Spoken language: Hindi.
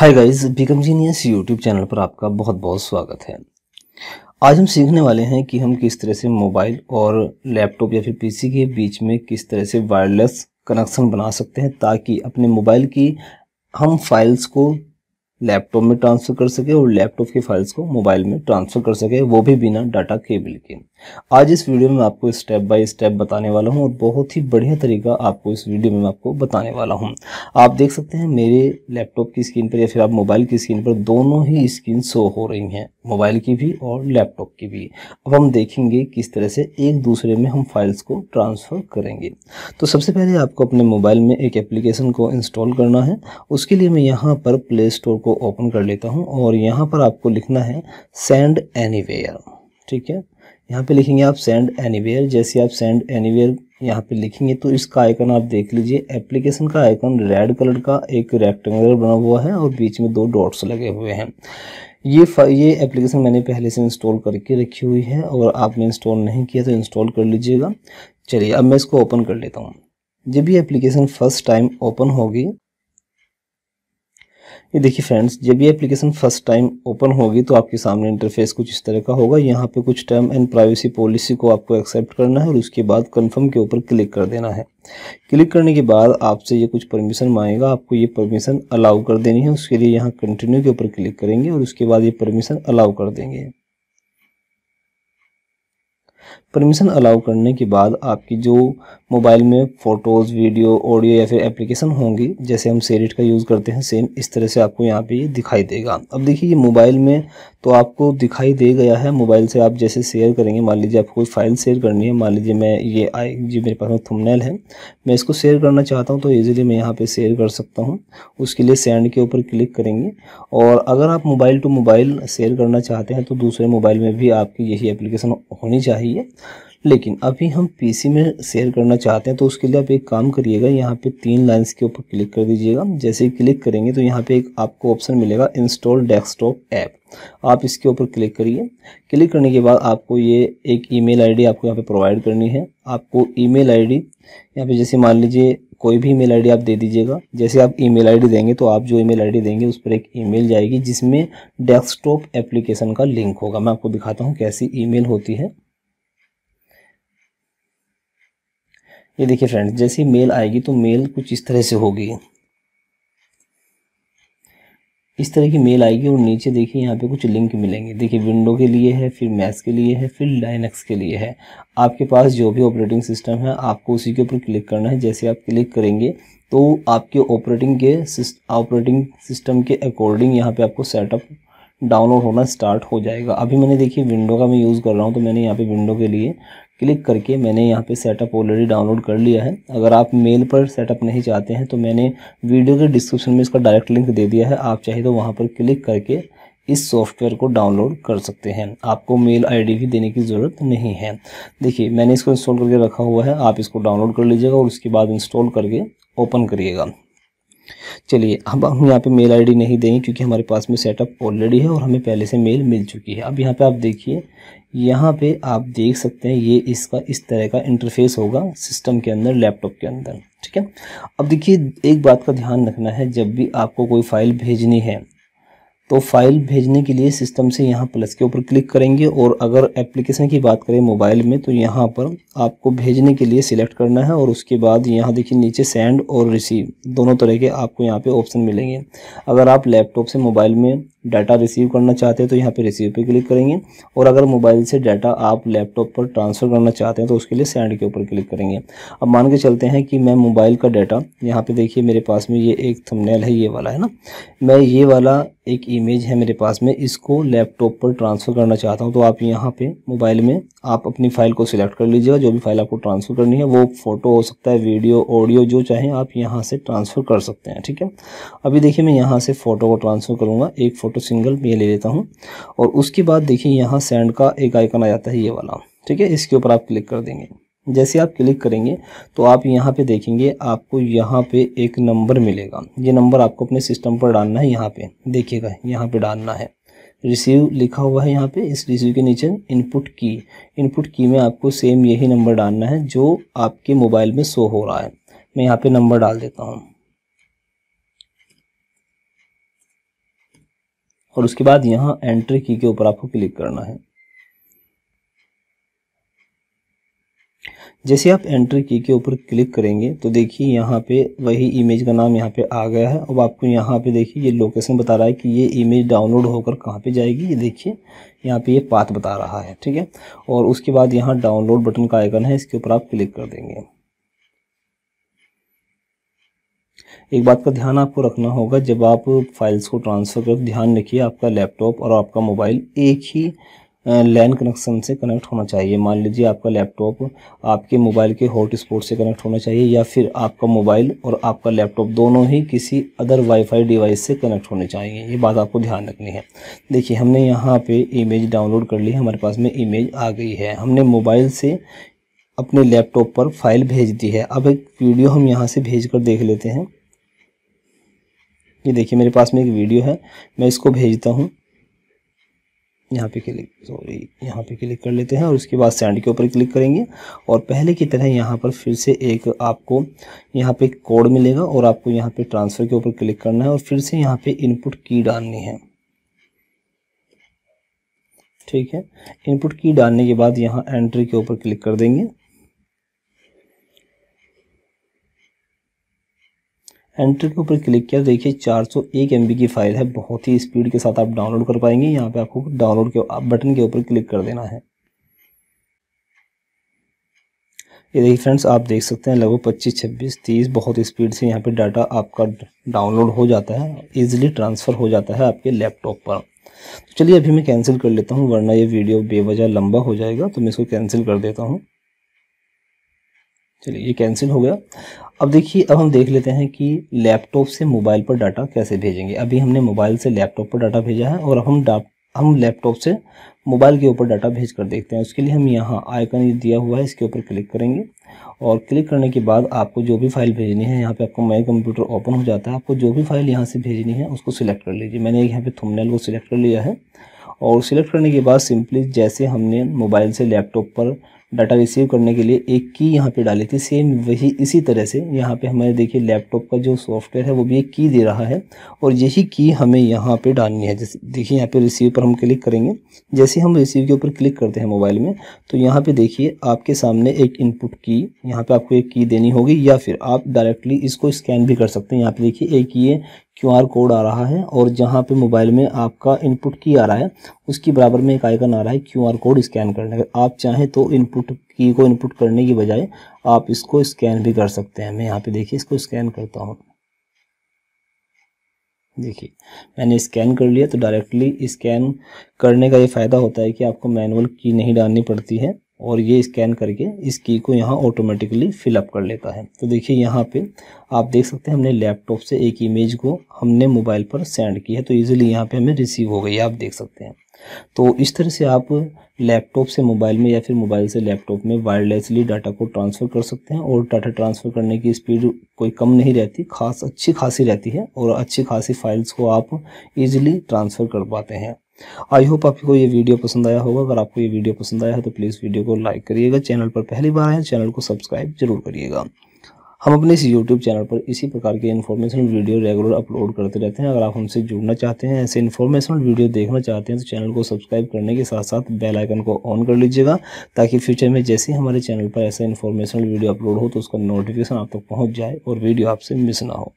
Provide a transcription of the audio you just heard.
हाय guys become genius YouTube channel पर आपका बहुत बहुत स्वागत है आज हम सीखने वाले हैं कि हम किस तरह से मोबाइल और लैपटॉप या फिर पीसी के बीच में किस तरह से वायरलेस कनेक्शन बना सकते हैं ताकि अपने मोबाइल की हम फाइल्स को लैपटॉप में ट्रांसफ़र कर सके और लैपटॉप की फाइल्स को मोबाइल में ट्रांसफ़र कर सके वो भी बिना डाटा केबल के आज इस वीडियो में आपको स्टेप बाय स्टेप बताने वाला हूँ और बहुत ही बढ़िया तरीका आपको इस वीडियो में आपको बताने वाला हूँ आप देख सकते हैं मेरे लैपटॉप की स्क्रीन पर या फिर आप मोबाइल की स्क्रीन पर दोनों ही स्क्रीन शो हो रही हैं मोबाइल की भी और लैपटॉप की भी अब हम देखेंगे किस तरह से एक दूसरे में हम फाइल्स को ट्रांसफ़र करेंगे तो सबसे पहले आपको अपने मोबाइल में एक एप्लीकेशन को इंस्टॉल करना है उसके लिए मैं यहाँ पर प्ले स्टोर को ओपन कर लेता हूँ और यहाँ पर आपको लिखना है सेंड एनी ठीक है यहाँ पर लिखेंगे आप सेंड एनी जैसे आप सेंड एनीवेयर यहाँ पे लिखेंगे तो इसका आइकन आप देख लीजिए एप्लीकेशन का आइकन रेड कलर का एक रेक्टेंगुलर बना हुआ है और बीच में दो डॉट्स लगे हुए हैं ये ये एप्लीकेशन मैंने पहले से इंस्टॉल करके रखी हुई है अगर आपने इंस्टॉल नहीं किया तो इंस्टॉल कर लीजिएगा चलिए अब मैं इसको ओपन कर लेता हूँ जब ये एप्लीकेशन फ़र्स्ट टाइम ओपन होगी ये देखिए फ्रेंड्स जब ये एप्लीकेशन फर्स्ट टाइम ओपन होगी तो आपके सामने इंटरफेस कुछ इस तरह का होगा यहाँ पे कुछ टर्म एंड प्राइवेसी पॉलिसी को आपको एक्सेप्ट करना है और उसके बाद कंफर्म के ऊपर क्लिक कर देना है क्लिक करने के बाद आपसे ये कुछ परमिशन मांगेगा आपको ये परमिशन अलाउ कर देनी है उसके लिए यहाँ कंटिन्यू के ऊपर क्लिक करेंगे और उसके बाद ये परमिशन अलाउ कर देंगे परमिशन अलाउ करने के बाद आपकी जो मोबाइल में फ़ोटोज़ वीडियो ऑडियो या फिर एप्लीकेशन होंगी जैसे हम सेरिट का यूज़ करते हैं सेम इस तरह से आपको यहाँ पे ये दिखाई देगा अब देखिए ये मोबाइल में तो आपको दिखाई दे गया है मोबाइल से आप जैसे शेयर करेंगे मान लीजिए आपको कोई फाइल शेयर करनी है मान लीजिए मैं ये आई जी मेरे पास में थमनेल है मैं इसको शेयर करना चाहता हूँ तो ईजिली मैं यहाँ पर शेयर कर सकता हूँ उसके लिए सेंड के ऊपर क्लिक करेंगे और अगर आप मोबाइल टू मोबाइल शेयर करना चाहते हैं तो दूसरे मोबाइल में भी आपकी यही एप्लीकेशन होनी चाहिए लेकिन अभी हम पीसी में शेयर करना चाहते हैं तो उसके लिए आप एक काम करिएगा यहाँ पे तीन लाइंस के ऊपर क्लिक कर दीजिएगा जैसे ही क्लिक करेंगे तो यहाँ पे एक आपको ऑप्शन मिलेगा इंस्टॉल डेस्कटॉप ऐप आप इसके ऊपर क्लिक करिए क्लिक करने के बाद आपको ये एक ईमेल आईडी आपको यहाँ पे प्रोवाइड करनी है आपको ई मेल आई पे जैसे मान लीजिए कोई भी ईमेल आईडी आप दे दीजिएगा जैसे आप ईमेल आईडी देंगे तो आप जो ईमेल आईडी देंगे उस पर एक ईमेल जाएगी जिसमें डेस्कटॉप एप्लीकेशन का लिंक होगा मैं आपको दिखाता हूँ कैसी ईमेल होती है ये देखिए फ्रेंड्स जैसे मेल आएगी तो मेल कुछ इस तरह से होगी इस तरह की मेल आएगी और नीचे देखिए यहाँ पे कुछ लिंक मिलेंगे देखिए विंडो के लिए है फिर मैथ्स के लिए है फिर लाइनक्स के लिए है आपके पास जो भी ऑपरेटिंग सिस्टम है आपको उसी के ऊपर क्लिक करना है जैसे आप क्लिक करेंगे तो आपके ऑपरेटिंग के ऑपरेटिंग सिस्टम के अकॉर्डिंग यहाँ पे आपको सेटअप डाउनलोड होना स्टार्ट हो जाएगा अभी मैंने देखिए विंडो का मैं यूज़ कर रहा हूँ तो मैंने यहाँ पे विंडो के लिए क्लिक करके मैंने यहाँ पे सेटअप ऑलरेडी डाउनलोड कर लिया है अगर आप मेल पर सेटअप नहीं चाहते हैं तो मैंने वीडियो के डिस्क्रिप्शन में इसका डायरेक्ट लिंक दे दिया है आप चाहे तो वहाँ पर क्लिक करके इस सॉफ्टवेयर को डाउनलोड कर सकते हैं आपको मेल आईडी भी देने की ज़रूरत नहीं है देखिए मैंने इसको इंस्टॉल करके रखा हुआ है आप इसको डाउनलोड कर लीजिएगा और उसके बाद इंस्टॉल करके ओपन करिएगा चलिए अब हम यहाँ पे मेल आईडी नहीं देंगे क्योंकि हमारे पास में सेटअप ऑलरेडी है और हमें पहले से मेल मिल चुकी है अब यहाँ पे आप देखिए यहाँ पे आप देख सकते हैं ये इसका इस तरह का इंटरफेस होगा सिस्टम के अंदर लैपटॉप के अंदर ठीक है अब देखिए एक बात का ध्यान रखना है जब भी आपको कोई फाइल भेजनी है तो फाइल भेजने के लिए सिस्टम से यहाँ प्लस के ऊपर क्लिक करेंगे और अगर एप्लीकेशन की बात करें मोबाइल में तो यहाँ पर आपको भेजने के लिए सिलेक्ट करना है और उसके बाद यहाँ देखिए नीचे सेंड और रिसीव दोनों तरह के आपको यहाँ पे ऑप्शन मिलेंगे अगर आप लैपटॉप से मोबाइल में डाटा रिसीव करना चाहते हैं तो यहाँ पे रिसीव पे क्लिक करेंगे और अगर मोबाइल से डाटा आप लैपटॉप पर ट्रांसफ़र करना चाहते हैं तो उसके लिए सेंड के ऊपर क्लिक करेंगे अब मान के चलते हैं कि मैं मोबाइल का डाटा यहाँ पे देखिए मेरे पास में ये एक थंबनेल है ये वाला है ना मैं ये वाला एक इमेज है मेरे पास में इसको लैपटॉप पर ट्रांसफ़र करना चाहता हूँ तो आप यहाँ पर मोबाइल में आप अपनी फ़ाइल को सिलेक्ट कर लीजिएगा जो भी फाइल आपको ट्रांसफ़र करनी है वो फ़ोटो हो सकता है वीडियो ऑडियो जो चाहें आप यहाँ से ट्रांसफ़र कर सकते हैं ठीक है अभी देखिए मैं यहाँ से फ़ोटो को ट्रांसफ़र करूँगा एक फ़ोटो फ़ोटो सिंगल ये ले लेता हूँ और उसके बाद देखिए यहाँ सेंड का एक आइकन आ जाता है ये वाला ठीक है इसके ऊपर आप क्लिक कर देंगे जैसे आप क्लिक करेंगे तो आप यहाँ पे देखेंगे आपको यहाँ पे एक नंबर मिलेगा ये नंबर आपको अपने सिस्टम पर डालना है यहाँ पे देखिएगा यहाँ पे डालना है रिसीव लिखा हुआ है यहाँ पे इस रिसीव के नीचे इनपुट की इनपुट की में आपको सेम यही नंबर डालना है जो आपके मोबाइल में शो हो रहा है मैं यहाँ पे नंबर डाल देता हूँ और उसके बाद यहाँ एंट्री की के ऊपर आपको क्लिक करना है जैसे आप एंट्री की के ऊपर क्लिक करेंगे तो देखिए यहाँ पे वही इमेज का नाम यहाँ पे आ गया है अब आपको यहाँ पे देखिए ये लोकेशन बता रहा है कि ये इमेज डाउनलोड होकर कहाँ पे जाएगी ये देखिए यहाँ पे ये पाथ बता रहा है ठीक है और उसके बाद यहाँ डाउनलोड बटन का आइकन है इसके ऊपर आप क्लिक कर देंगे एक बात का ध्यान आपको रखना होगा जब आप फाइल्स को ट्रांसफ़र करो ध्यान रखिए आपका लैपटॉप और आपका मोबाइल एक ही लैन कनेक्शन से कनेक्ट होना चाहिए मान लीजिए आपका लैपटॉप आपके मोबाइल के हॉटस्पॉट से कनेक्ट होना चाहिए या फिर आपका मोबाइल और आपका लैपटॉप दोनों ही किसी अदर वाईफाई डिवाइस से कनेक्ट होने चाहिए ये बात आपको ध्यान रखनी है देखिए हमने यहाँ पे इमेज डाउनलोड कर ली है हमारे पास में इमेज आ गई है हमने मोबाइल से अपने लैपटॉप पर फाइल भेज दी है अब एक वीडियो हम यहाँ से भेज कर देख लेते हैं ये देखिए मेरे पास में एक वीडियो है मैं इसको भेजता हूँ यहाँ पे क्लिक सॉरी यहाँ पे क्लिक कर लेते हैं और उसके बाद सेंड के ऊपर क्लिक करेंगे और पहले की तरह यहाँ पर फिर से एक आपको यहाँ पे कोड मिलेगा और आपको यहाँ पे ट्रांसफ़र के ऊपर क्लिक करना है और फिर से यहाँ पे इनपुट की डालनी है ठीक है इनपुट की डालने के बाद यहाँ एंट्री के ऊपर क्लिक कर देंगे एंटर के ऊपर क्लिक किया देखिए 401 सौ की फ़ाइल है बहुत ही स्पीड के साथ आप डाउनलोड कर पाएंगे यहाँ पे आपको डाउनलोड के बटन के ऊपर क्लिक कर देना है ये देखिए फ्रेंड्स आप देख सकते हैं लगभग 25, 26, 30 बहुत स्पीड से यहाँ पे डाटा आपका डाउनलोड हो जाता है ईजिली ट्रांसफ़र हो जाता है आपके लैपटॉप पर तो चलिए अभी मैं कैंसिल कर लेता हूँ वरना ये वीडियो बेवजह लंबा हो जाएगा तो मैं इसको कैंसिल कर देता हूँ चलिए ये कैंसिल हो गया अब देखिए अब हम देख लेते हैं कि लैपटॉप से मोबाइल पर डाटा कैसे भेजेंगे अभी हमने मोबाइल से लैपटॉप पर डाटा भेजा है और हम हम लैपटॉप से मोबाइल के ऊपर डाटा भेज कर देखते हैं उसके लिए हम यहाँ आइकन ये दिया हुआ है इसके ऊपर क्लिक करेंगे और क्लिक करने के बाद आपको जो भी फाइल भेजनी है यहाँ पे आपका माई कंप्यूटर ओपन हो जाता है आपको जो भी फाइल यहाँ से भेजनी है उसको सिलेक्ट कर लीजिए मैंने यहाँ पे थंबनेल को सिलेक्ट कर लिया है और सिलेक्ट करने के बाद सिंपली जैसे हमने मोबाइल से लैपटॉप पर डाटा रिसीव करने के लिए एक की यहाँ पे डाली थी सेम वही इसी तरह से यहाँ पे हमारे देखिए लैपटॉप का जो सॉफ्टवेयर है वो भी एक की दे रहा है और यही की हमें यहाँ पे डालनी है जैसे देखिए यहाँ पे रिसीव पर हम क्लिक करेंगे जैसे हम रिसीव के ऊपर क्लिक करते हैं मोबाइल में तो यहाँ पे देखिए आपके सामने एक इनपुट की यहाँ पर आपको एक की देनी होगी या फिर आप डायरेक्टली इसको स्कैन भी कर सकते हैं यहाँ पे देखिए एक ये क्यूआर कोड आ रहा है और जहाँ पे मोबाइल में आपका इनपुट की आ रहा है उसकी बराबर में एक आइकन आ रहा है क्यूआर कोड स्कैन करने का आप चाहें तो इनपुट की को इनपुट करने की बजाय आप इसको स्कैन भी कर सकते हैं मैं यहाँ पे देखिए इसको स्कैन करता हूँ देखिए मैंने स्कैन कर लिया तो डायरेक्टली स्कैन करने का ये फ़ायदा होता है कि आपको मैनुअल की नहीं डालनी पड़ती है और ये स्कैन करके इस की को यहाँ ऑटोमेटिकली फिलअप कर लेता है तो देखिए यहाँ पे आप देख सकते हैं हमने लैपटॉप से एक इमेज को हमने मोबाइल पर सेंड की है तो ईजिली यहाँ पे हमें रिसीव हो गई आप देख सकते हैं तो इस तरह से आप लैपटॉप से मोबाइल में या फिर मोबाइल से लैपटॉप में वायरलेसली डाटा को ट्रांसफ़र कर सकते हैं और डाटा ट्रांसफ़र करने की स्पीड कोई कम नहीं रहती खास अच्छी खासी रहती है और अच्छी खासी फाइल्स को आप इजीली ट्रांसफ़र कर पाते हैं आई होप आपको ये वीडियो पसंद आया होगा अगर आपको ये वीडियो पसंद आया है तो प्लीज़ वीडियो को लाइक करिएगा चैनल पर पहली बार आए चैनल को सब्सक्राइब जरूर करिएगा हम अपने इस यूट्यूब चैनल पर इसी प्रकार के इन्फॉर्मेशनल वीडियो रेगुलर अपलोड करते रहते हैं अगर आप हमसे जुड़ना चाहते हैं ऐसे इन्फॉर्मेशनल वीडियो देखना चाहते हैं तो चैनल को सब्सक्राइब करने के साथ साथ बेल आइकन को ऑन कर लीजिएगा ताकि फ्यूचर में जैसे ही हमारे चैनल पर ऐसा इन्फॉर्मेशनल वीडियो अपलोड हो तो उसका नोटिफिकेशन आप तक तो पहुँच जाए और वीडियो आपसे मिस ना हो